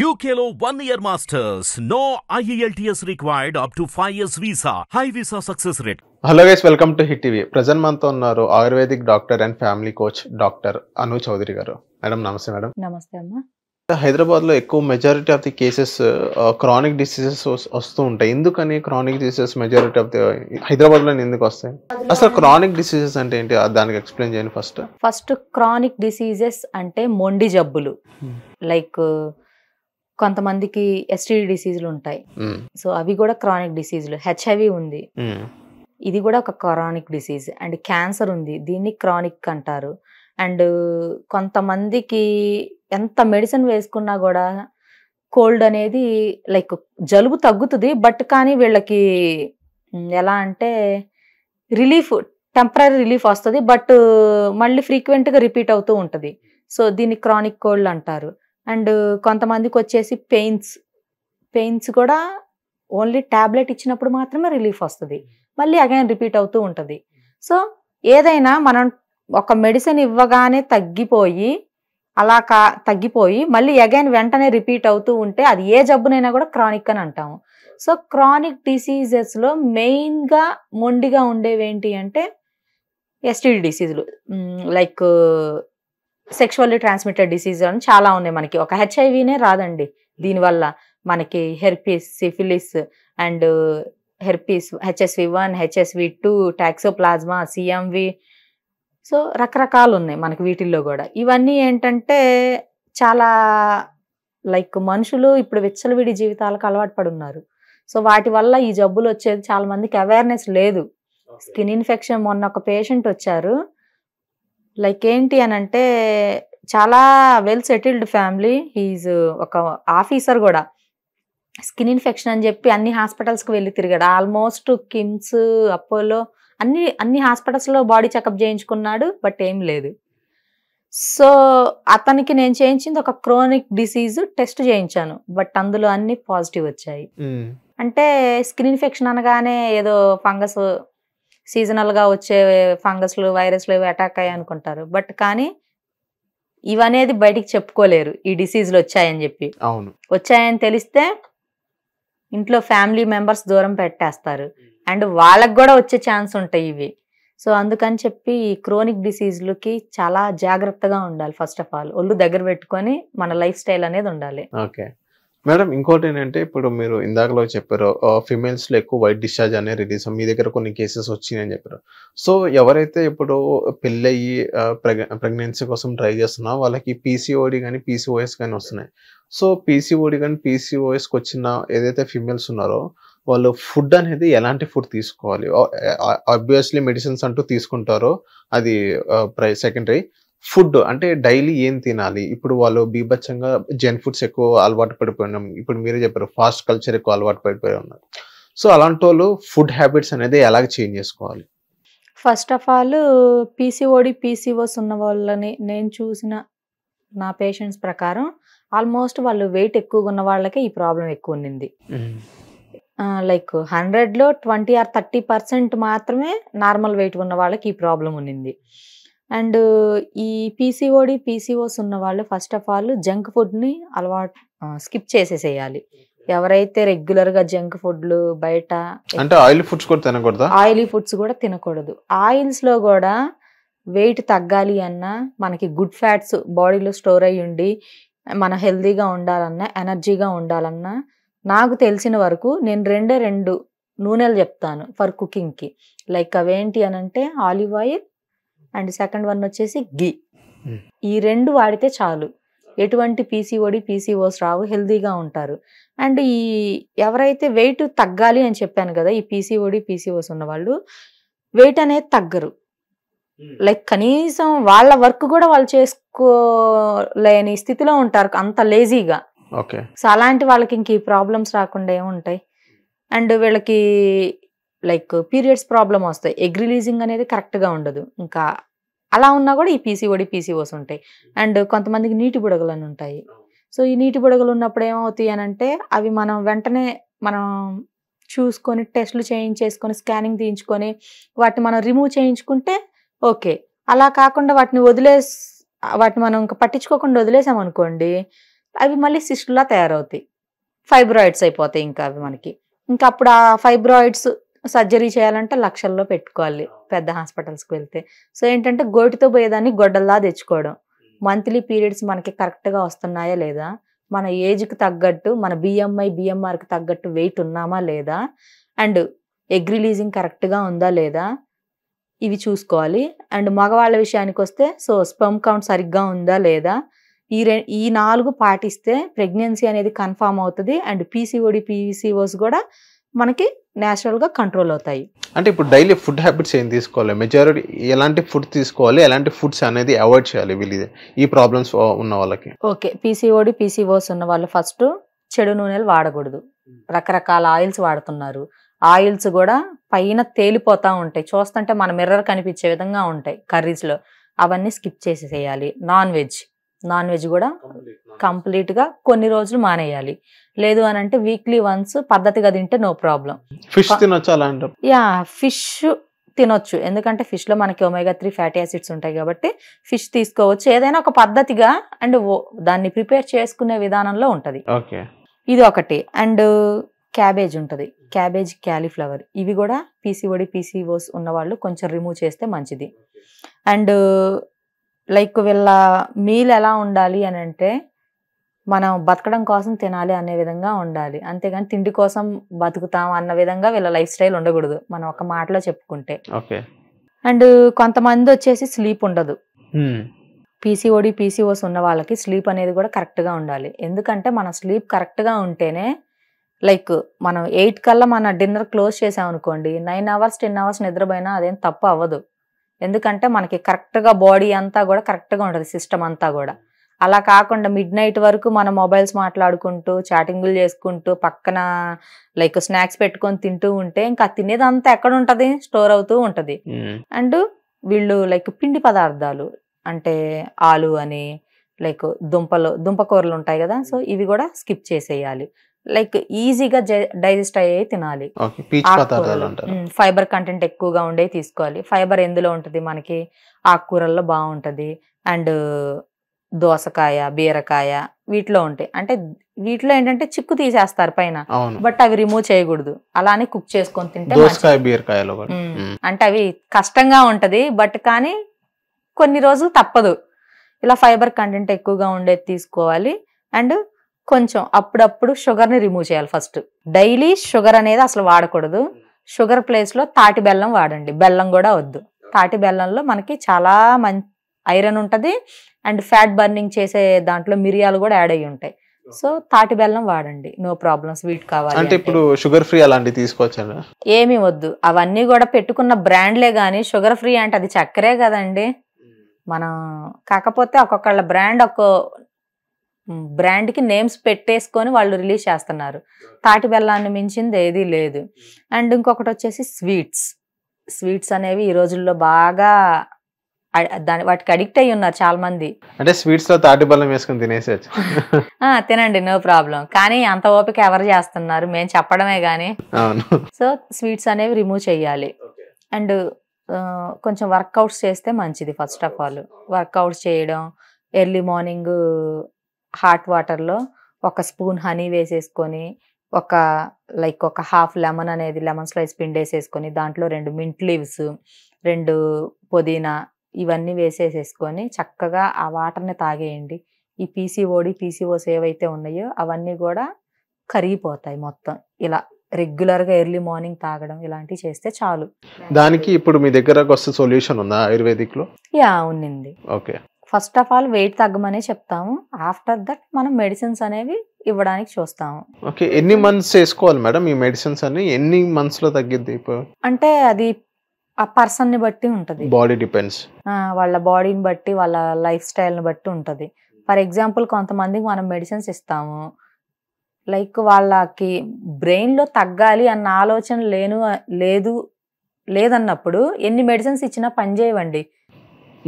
యూకేలో one year masters no IELTS required up to five years visa high visa success rate hello guys welcome to hit TV present month ఉన్నారు Ayurvedic doctor and family coach doctor Anu Chowdary గారు madam నమస్తే madam నమస్తే అమ్మా హైదరాబాద్ లో ఎక్కువ majority of the cases chronic diseases వస్తూ ఉంటాయి ఎందుకని chronic diseases majority of the Hyderabad లో ఎందుకు వస్తాయి అసలు క్రానిక్ డిసీజెస్ అంటే ఏంటి దానికి ఎక్స్ప్లెయిన్ చేయండి ఫస్ట్ ఫస్ట్ క్రానిక్ డిసీజెస్ అంటే మొండి జబ్బులు లైక్ hmm. uh, కొంతమందికి ఎస్టీడీ డిసీజులు ఉంటాయి సో అవి కూడా క్రానిక్ డిసీజులు హెచ్ఐవి ఉంది ఇది కూడా ఒక క్రానిక్ డిసీజ్ అండ్ క్యాన్సర్ ఉంది దీన్ని క్రానిక్ అంటారు అండ్ కొంతమందికి ఎంత మెడిసిన్ వేసుకున్నా కూడా కోల్డ్ అనేది లైక్ జలుబు తగ్గుతుంది బట్ కానీ వీళ్ళకి ఎలా అంటే రిలీఫ్ టెంపరీ రిలీఫ్ వస్తుంది బట్ మళ్ళీ ఫ్రీక్వెంట్గా రిపీట్ అవుతూ ఉంటుంది సో దీన్ని క్రానిక్ కోల్డ్ అంటారు అండ్ కొంతమందికి వచ్చేసి పెయిన్స్ పెయిన్స్ కూడా ఓన్లీ ట్యాబ్లెట్ ఇచ్చినప్పుడు మాత్రమే రిలీఫ్ వస్తుంది మళ్ళీ అగైన్ రిపీట్ అవుతూ ఉంటుంది సో ఏదైనా మనం ఒక మెడిసిన్ ఇవ్వగానే తగ్గిపోయి అలా కా తగ్గిపోయి మళ్ళీ అగైన్ వెంటనే రిపీట్ అవుతూ ఉంటే అది ఏ జబ్బునైనా కూడా క్రానిక్ అని అంటాము సో క్రానిక్ డిసీజెస్లో మెయిన్గా మొండిగా ఉండేవి ఏంటి అంటే ఎస్టీడీ డిసీజులు లైక్ సెక్షువల్లీ ట్రాన్స్మిటెడ్ డిసీజ్ అని చాలా ఉన్నాయి మనకి ఒక హెచ్ఐవినే రాదండి దీనివల్ల మనకి herpes syphilis and herpes HSV one HSV two toxoplasma CMV so రకరకాలు ఉన్నాయి మనకి వీటిల్లో కూడా ఇవన్నీ ఏంటంటే చాలా లైక్ మనుషులు ఇప్పుడు విచ్చలవిడి జీవితాలకు అలవాటు పడున్నారు సో వాటి వల్ల ఈ జబ్బులు వచ్చేది చాలా మందికి అవేర్నెస్ లేదు స్కిన్ ఇన్ఫెక్షన్ మొన్న ఒక పేషెంట్ వచ్చారు లైక్ ఏంటి అని అంటే చాలా వెల్ సెటిల్డ్ ఫ్యామిలీ హీజ్ ఒక ఆఫీసర్ కూడా స్కిన్ ఇన్ఫెక్షన్ అని చెప్పి అన్ని హాస్పిటల్స్కి వెళ్ళి తిరిగాడు ఆల్మోస్ట్ కిమ్స్ అపోలో అన్ని అన్ని హాస్పిటల్స్లో బాడీ చెకప్ చేయించుకున్నాడు బట్ ఏం లేదు సో అతనికి నేను చేయించింది ఒక క్రోనిక్ డిసీజ్ టెస్ట్ చేయించాను బట్ అందులో అన్ని పాజిటివ్ వచ్చాయి అంటే స్కిన్ ఇన్ఫెక్షన్ అనగానే ఏదో ఫంగస్ సీజనల్గా వచ్చే ఫంగస్లు వైరస్లు ఇవి అటాక్ అయ్యాయి అనుకుంటారు బట్ కానీ ఇవనేది బయటికి చెప్పుకోలేరు ఈ డిసీజ్లు వచ్చాయని చెప్పి అవును వచ్చాయని తెలిస్తే ఇంట్లో ఫ్యామిలీ మెంబర్స్ దూరం పెట్టేస్తారు అండ్ వాళ్ళకు కూడా వచ్చే ఛాన్స్ ఉంటాయి ఇవి సో అందుకని చెప్పి ఈ క్రోనిక్ డిసీజ్లకి చాలా జాగ్రత్తగా ఉండాలి ఫస్ట్ ఆఫ్ ఆల్ ఒళ్ళు దగ్గర పెట్టుకొని మన లైఫ్ స్టైల్ అనేది ఉండాలి ఓకే మేడం ఇంకోటి ఏంటంటే ఇప్పుడు మీరు ఇందాకలో చెప్పారు ఫిమేల్స్లో ఎక్కువ వైట్ డిశ్చార్జ్ అనే రిలీజ్ మీ దగ్గర కొన్ని కేసెస్ వచ్చినాయని చెప్పారు సో ఎవరైతే ఇప్పుడు పెళ్ళయ్యి ప్రెగ్నెన్సీ కోసం ట్రై చేస్తున్నా వాళ్ళకి పీసీఓడి కానీ పీసీఓఎస్ కానీ వస్తున్నాయి సో పీసీఓడి కానీ పీసీఓఎస్కి వచ్చిన ఏదైతే ఫిమేల్స్ ఉన్నారో వాళ్ళు ఫుడ్ అనేది ఎలాంటి ఫుడ్ తీసుకోవాలి ఆబ్వియస్లీ మెడిసిన్స్ అంటూ తీసుకుంటారో అది సెకండరీ ఫుడ్ అంటే డైలీ ఏం తినాలి ఇప్పుడు వాళ్ళు బీభత్సంగా జంక్ ఫుడ్స్ ఎక్కువ అలవాటు పడిపోయినాం ఇప్పుడు మీరే చెప్పారు ఫాస్ట్ కల్చర్ ఎక్కువ అలవాటు పడిపోయి ఉన్నారు సో అలాంటి వాళ్ళు ఫుడ్ హ్యాబిట్స్ అనేది ఎలాగ చేంజ్ చేసుకోవాలి first of all PCOD PCOS ఉన్న వాళ్ళని నేను చూసిన నా పేషెంట్స్ ప్రకారం ఆల్మోస్ట్ వాళ్ళు వెయిట్ ఎక్కువగా ఉన్న వాళ్ళకే ఈ ప్రాబ్లం ఎక్కువ ఉన్నింది లైక్ హండ్రెడ్లో ట్వంటీ ఆర్ థర్టీ పర్సెంట్ మాత్రమే నార్మల్ వెయిట్ ఉన్న వాళ్ళకి ఈ ప్రాబ్లం ఉన్నింది అండ్ ఈ పీసీఓడి పీసీఓస్ ఉన్న వాళ్ళు ఫస్ట్ ఆఫ్ ఆల్ జంక్ ఫుడ్ని అలవాటు స్కిప్ చేసేసేయాలి ఎవరైతే రెగ్యులర్గా జంక్ ఫుడ్లు బయట అంటే ఆయిల్ ఫుడ్స్ కూడా తినకూడదు ఆయిలీ ఫుడ్స్ కూడా తినకూడదు ఆయిల్స్లో కూడా వెయిట్ తగ్గాలి అన్నా మనకి గుడ్ ఫ్యాట్స్ బాడీలో స్టోర్ అయ్యి ఉండి మన హెల్దీగా ఉండాలన్నా ఎనర్జీగా ఉండాలన్నా నాకు తెలిసిన వరకు నేను రెండే రెండు నూనెలు చెప్తాను ఫర్ కుకింగ్కి లైక్ అవేంటి అని అంటే olive oil and second one వచ్చేసి గీ ఈ రెండు వాడితే చాలు ఎటువంటి పీసీఓడి పీసీఓస్ రావు హెల్దీగా ఉంటారు అండ్ ఈ ఎవరైతే వెయిట్ తగ్గాలి అని చెప్పాను కదా ఈ పీసీఓడి పీసీఓస్ ఉన్నవాళ్ళు వెయిట్ అనేది తగ్గరు లైక్ కనీసం వాళ్ళ వర్క్ కూడా వాళ్ళు చేసుకోలేని స్థితిలో ఉంటారు అంత లేజీగా సో అలాంటి వాళ్ళకి ఇంక ఈ ప్రాబ్లమ్స్ రాకుండా ఏముంటాయి అండ్ వీళ్ళకి లైక్ పీరియడ్స్ ప్రాబ్లం వస్తాయి ఎగ్ రిలీజింగ్ అనేది కరెక్ట్గా ఉండదు ఇంకా అలా ఉన్నా కూడా ఈ పీసీఓడి పీసీఓస్ ఉంటాయి అండ్ కొంతమందికి నీటి బుడగలు అని ఉంటాయి సో ఈ నీటి బుడగలు ఉన్నప్పుడు ఏమవుతాయి అని అంటే అవి మనం వెంటనే మనం చూసుకొని టెస్టులు చేయించేసుకొని స్కానింగ్ తీయించుకొని వాటిని మనం రిమూవ్ చేయించుకుంటే ఓకే అలా కాకుండా వాటిని వదిలే వాటిని మనం ఇంకా పట్టించుకోకుండా వదిలేసామనుకోండి అవి మళ్ళీ సిస్టులా తయారవుతాయి ఫైబ్రాయిడ్స్ అయిపోతాయి ఇంకా అవి మనకి ఇంకా అప్పుడు ఆ ఫైబ్రాయిడ్స్ సర్జరీ చేయాలంటే లక్షల్లో పెట్టుకోవాలి పెద్ద హాస్పిటల్స్కి వెళ్తే సో ఏంటంటే గోటితో పోయేదాన్ని గొడ్డల్లా తెచ్చుకోవడం మంత్లీ పీరియడ్స్ మనకి కరెక్ట్గా వస్తున్నాయా లేదా మన ఏజ్కి తగ్గట్టు మన బిఎంఐ బిఎంఆర్కి తగ్గట్టు వెయిట్ ఉన్నామా లేదా అండ్ ఎగ్ రిలీజింగ్ కరెక్ట్గా ఉందా లేదా ఇవి చూసుకోవాలి అండ్ మగవాళ్ళ విషయానికి వస్తే సో స్పమ్ కౌంట్ సరిగ్గా ఉందా లేదా ఈ రె ఈ నాలుగు పాటిస్తే ప్రెగ్నెన్సీ అనేది కన్ఫామ్ అవుతుంది అండ్ పీసీఓడి పీసీఓస్ కూడా మనకి న్యాచురల్గా కంట్రోల్ అవుతాయి అంటే ఇప్పుడు డైలీ ఫుడ్ హ్యాబిట్స్ ఏం తీసుకోవాలి మెజారిటీ ఎలాంటి ఫుడ్ తీసుకోవాలి ఎలాంటి ఫుడ్స్ అనేది అవాయిడ్ చేయాలి వీళ్ళు ఈ ప్రాబ్లమ్స్ ఉన్న వాళ్ళకి ఓకే పీసీఓడి పీసీఓస్ ఉన్న వాళ్ళు ఫస్ట్ చెడు నూనెలు వాడకూడదు రకరకాల ఆయిల్స్ వాడుతున్నారు ఆయిల్స్ కూడా పైన తేలిపోతూ ఉంటాయి చూస్తుంటే మన మిర్రర్ కనిపించే విధంగా ఉంటాయి కర్రీస్లో అవన్నీ స్కిప్ చేసేసేయాలి నాన్ వెజ్ నాన్ వెజ్ కూడా కంప్లీట్గా కొన్ని రోజులు మానేయాలి లేదు అని అంటే వీక్లీ వన్స్ పద్ధతిగా తింటే నో ప్రాబ్లం ఫిష్ తినొచ్చు యా ఫిష్ తినొచ్చు ఎందుకంటే ఫిష్ లో మనకి ఒమేగా త్రీ ఫ్యాటీ యాసిడ్స్ ఉంటాయి కాబట్టి ఫిష్ తీసుకోవచ్చు ఏదైనా ఒక పద్ధతిగా అండ్ దాన్ని ప్రిపేర్ చేసుకునే విధానంలో ఉంటుంది ఇది ఒకటి అండ్ క్యాబేజ్ ఉంటుంది క్యాబేజ్ క్యాలీఫ్లవర్ ఇవి కూడా పీసీఓడి పీసీఓస్ ఉన్నవాళ్ళు కొంచెం రిమూవ్ చేస్తే మంచిది అండ్ లైక్ వీళ్ళ మీల్ ఎలా ఉండాలి అని అంటే మనం బతకడం కోసం తినాలి అనే విధంగా ఉండాలి అంతేగాని తిండి కోసం బతుకుతాం అన్న విధంగా వీళ్ళ లైఫ్ స్టైల్ ఉండకూడదు మనం ఒక మాటలో చెప్పుకుంటే అండ్ కొంతమంది వచ్చేసి స్లీప్ ఉండదు పీసీఓడి పీసీఓస్ ఉన్న వాళ్ళకి స్లీప్ అనేది కూడా కరెక్ట్గా ఉండాలి ఎందుకంటే మన స్లీప్ కరెక్ట్గా ఉంటేనే లైక్ మనం ఎయిట్ కల్లా మన డిన్నర్ క్లోజ్ చేసాం అనుకోండి నైన్ అవర్స్ టెన్ అవర్స్ నిద్రపోయినా అదేం తప్పు అవ్వదు ఎందుకంటే మనకి కరెక్ట్గా బాడీ అంతా కూడా కరెక్ట్గా ఉంటుంది సిస్టమ్ అంతా కూడా అలా కాకుండా మిడ్ నైట్ వరకు మనం మొబైల్స్ మాట్లాడుకుంటూ చాటింగులు చేసుకుంటూ పక్కన లైక్ స్నాక్స్ పెట్టుకొని తింటూ ఉంటే ఇంకా తినేదంతా ఎక్కడ ఉంటుంది స్టోర్ అవుతూ ఉంటుంది అండ్ వీళ్ళు లైక్ పిండి పదార్థాలు అంటే ఆలు అని లైక్ దుంపలు దుంపకూరలు ఉంటాయి కదా సో ఇవి కూడా స్కిప్ చేసేయాలి లైక్ ఈజీగా డైజెస్ట్ అయ్యే తినాలి ఫైబర్ కంటెంట్ ఎక్కువగా ఉండే తీసుకోవాలి ఫైబర్ ఎందులో ఉంటుంది మనకి ఆకుకూరల్లో బాగుంటుంది అండ్ దోసకాయ బీరకాయ వీటిలో ఉంటాయి అంటే వీటిలో ఏంటంటే చిక్కు తీసేస్తారు పైన బట్ అవి రిమూవ్ చేయకూడదు అలానే కుక్ చేసుకొని తింటే బీరకాయలు అంటే అవి కష్టంగా ఉంటది బట్ కానీ కొన్ని రోజులు తప్పదు ఇలా ఫైబర్ కంటెంట్ ఎక్కువగా ఉండేది తీసుకోవాలి అండ్ కొంచెం అప్పుడప్పుడు షుగర్ని రిమూవ్ చేయాలి ఫస్ట్ డైలీ షుగర్ అనేది అసలు వాడకూడదు షుగర్ ప్లేస్లో తాటి బెల్లం వాడండి బెల్లం కూడా వద్దు తాటి బెల్లంలో మనకి చాలా మంచి ఐరన్ ఉంటుంది అండ్ ఫ్యాట్ బర్నింగ్ చేసే దాంట్లో మిరియాలు కూడా యాడ్ అయ్యి ఉంటాయి సో తాటి బెల్లం వాడండి నో ప్రాబ్లమ్ స్వీట్ కావాలి అంటే ఇప్పుడు షుగర్ ఫ్రీ అలాంటివి తీసుకోవచ్చు ఏమి వద్దు అవన్నీ కూడా పెట్టుకున్న బ్రాండ్లే కానీ షుగర్ ఫ్రీ అంటే అది చక్కరే కదండి మనం కాకపోతే ఒక్కొక్కళ్ళ బ్రాండ్ ఒక్కో బ్రాండ్కి నేమ్స్ పెట్టేసుకొని వాళ్ళు రిలీజ్ చేస్తున్నారు తాటి బెల్లాన్ని మించింది ఏదీ లేదు అండ్ ఇంకొకటి వచ్చేసి స్వీట్స్ స్వీట్స్ అనేవి ఈ రోజుల్లో బాగా దాని వాటికి అడిక్ట్ అయ్యి ఉన్నారు చాలా మంది అంటే స్వీట్స్ లో తాటి బెల్లం వేసుకుని తినేసేచ్చు తినండి నో ప్రాబ్లం కానీ అంత ఓపిక ఎవరు చేస్తున్నారు మేము చెప్పడమే కానీ సో స్వీట్స్ అనేవి రిమూవ్ చేయాలి అండ్ కొంచెం వర్కౌట్స్ చేస్తే మంచిది ఫస్ట్ ఆఫ్ ఆల్ వర్కౌట్స్ చేయడం ఎర్లీ మార్నింగ్ హాట్ వాటర్లో ఒక స్పూన్ హనీ వేసేసుకొని ఒక లైక్ ఒక హాఫ్ లెమన్ అనేది లెమన్ స్లైస్ పిండేసేసుకొని వేసేసుకొని దాంట్లో రెండు మింట్ లీవ్స్ రెండు పుదీనా ఇవన్నీ వేసేసేసుకొని చక్కగా ఆ వాటర్ని తాగేయండి ఈ పీసీఓడి పీసీఓస్ ఏవైతే ఉన్నాయో అవన్నీ కూడా కరిగిపోతాయి మొత్తం ఇలా రెగ్యులర్గా ఎర్లీ మార్నింగ్ తాగడం ఇలాంటివి చేస్తే చాలు దానికి ఇప్పుడు మీ దగ్గర సొల్యూషన్ ఉందా ఆయుర్వేదిక్లో యా ఉన్నింది okay first of all weight తగ్గమనే చెప్తాము ఆఫ్టర్ దట్ మనం మెడిసిన్స్ అనేవి ఇవ్వడానికి చూస్తాము ఓకే ఎన్ని మంత్స్ వేసుకోవాలి మేడం ఈ మెడిసిన్స్ అన్ని ఎన్ని మంత్స్ లో తగ్గిద్ది అంటే అది ఆ పర్సన్ ని బట్టి ఉంటది బాడీ డిపెండ్స్ వాళ్ళ బాడీని బట్టి వాళ్ళ లైఫ్ స్టైల్ ని బట్టి ఉంటది ఫర్ ఎగ్జాంపుల్ కొంతమందికి మనం మెడిసిన్స్ ఇస్తాము లైక్ వాళ్ళకి బ్రెయిన్ లో తగ్గాలి అన్న ఆలోచన లేను లేదు లేదన్నప్పుడు ఎన్ని మెడిసిన్స్ ఇచ్చినా పని చేయవండి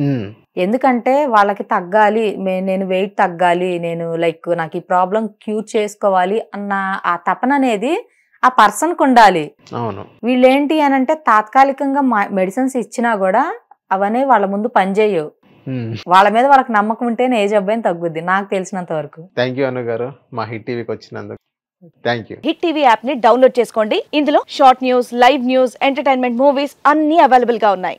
Hmm. ఎందుకంటే వాళ్ళకి తగ్గాలి నేను వెయిట్ తగ్గాలి నేను లైక్ నాకు ఈ ప్రాబ్లం క్యూర్ చేసుకోవాలి అన్న ఆ తపన అనేది ఆ పర్సన్ కు ఉండాలి వీళ్ళేంటి అని అంటే తాత్కాలికంగా మెడిసిన్స్ ఇచ్చినా కూడా అవన్నీ వాళ్ళ ముందు పనిచేయవు hmm. వాళ్ళ మీద వాళ్ళకి నమ్మకం ఉంటేనే ఏ జబ్బైనా తగ్గుద్ది నాకు తెలిసినంత వరకు హిట్ టీవీ యాప్ ని డౌన్లోడ్ చేసుకోండి ఇందులో short news live news entertainment movies అన్ని అవైలబుల్ గా ఉన్నాయి